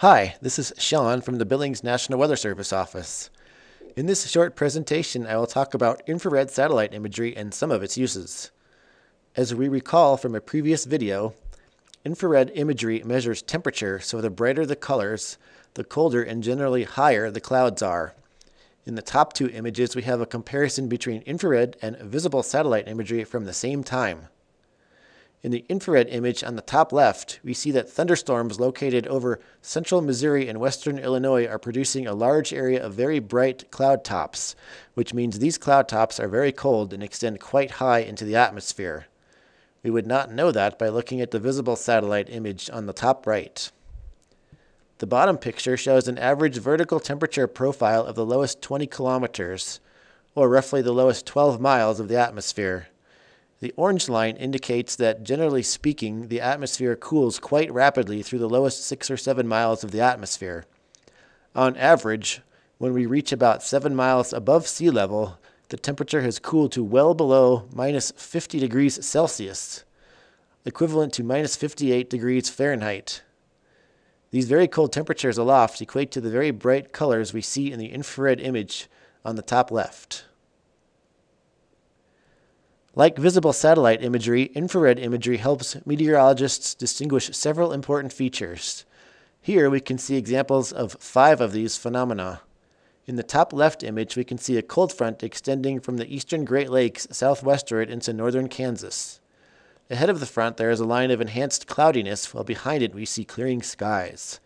Hi, this is Sean from the Billings National Weather Service office. In this short presentation, I will talk about infrared satellite imagery and some of its uses. As we recall from a previous video, infrared imagery measures temperature, so the brighter the colors, the colder and generally higher the clouds are. In the top two images, we have a comparison between infrared and visible satellite imagery from the same time. In the infrared image on the top left, we see that thunderstorms located over central Missouri and western Illinois are producing a large area of very bright cloud tops, which means these cloud tops are very cold and extend quite high into the atmosphere. We would not know that by looking at the visible satellite image on the top right. The bottom picture shows an average vertical temperature profile of the lowest 20 kilometers, or roughly the lowest 12 miles of the atmosphere. The orange line indicates that, generally speaking, the atmosphere cools quite rapidly through the lowest six or seven miles of the atmosphere. On average, when we reach about seven miles above sea level, the temperature has cooled to well below minus 50 degrees Celsius, equivalent to minus 58 degrees Fahrenheit. These very cold temperatures aloft equate to the very bright colors we see in the infrared image on the top left. Like visible satellite imagery, infrared imagery helps meteorologists distinguish several important features. Here we can see examples of five of these phenomena. In the top left image, we can see a cold front extending from the eastern Great Lakes southwestward into northern Kansas. Ahead of the front, there is a line of enhanced cloudiness, while behind it, we see clearing skies.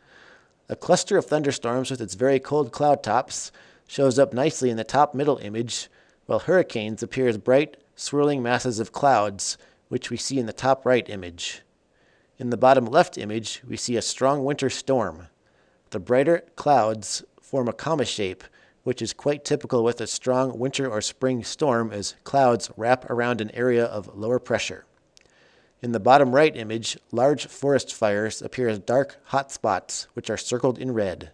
A cluster of thunderstorms with its very cold cloud tops shows up nicely in the top middle image, while hurricanes appear as bright, swirling masses of clouds, which we see in the top right image. In the bottom left image, we see a strong winter storm. The brighter clouds form a comma shape, which is quite typical with a strong winter or spring storm as clouds wrap around an area of lower pressure. In the bottom right image, large forest fires appear as dark hot spots, which are circled in red.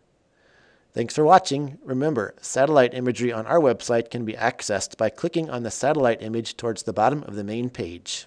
Thanks for watching. Remember, satellite imagery on our website can be accessed by clicking on the satellite image towards the bottom of the main page.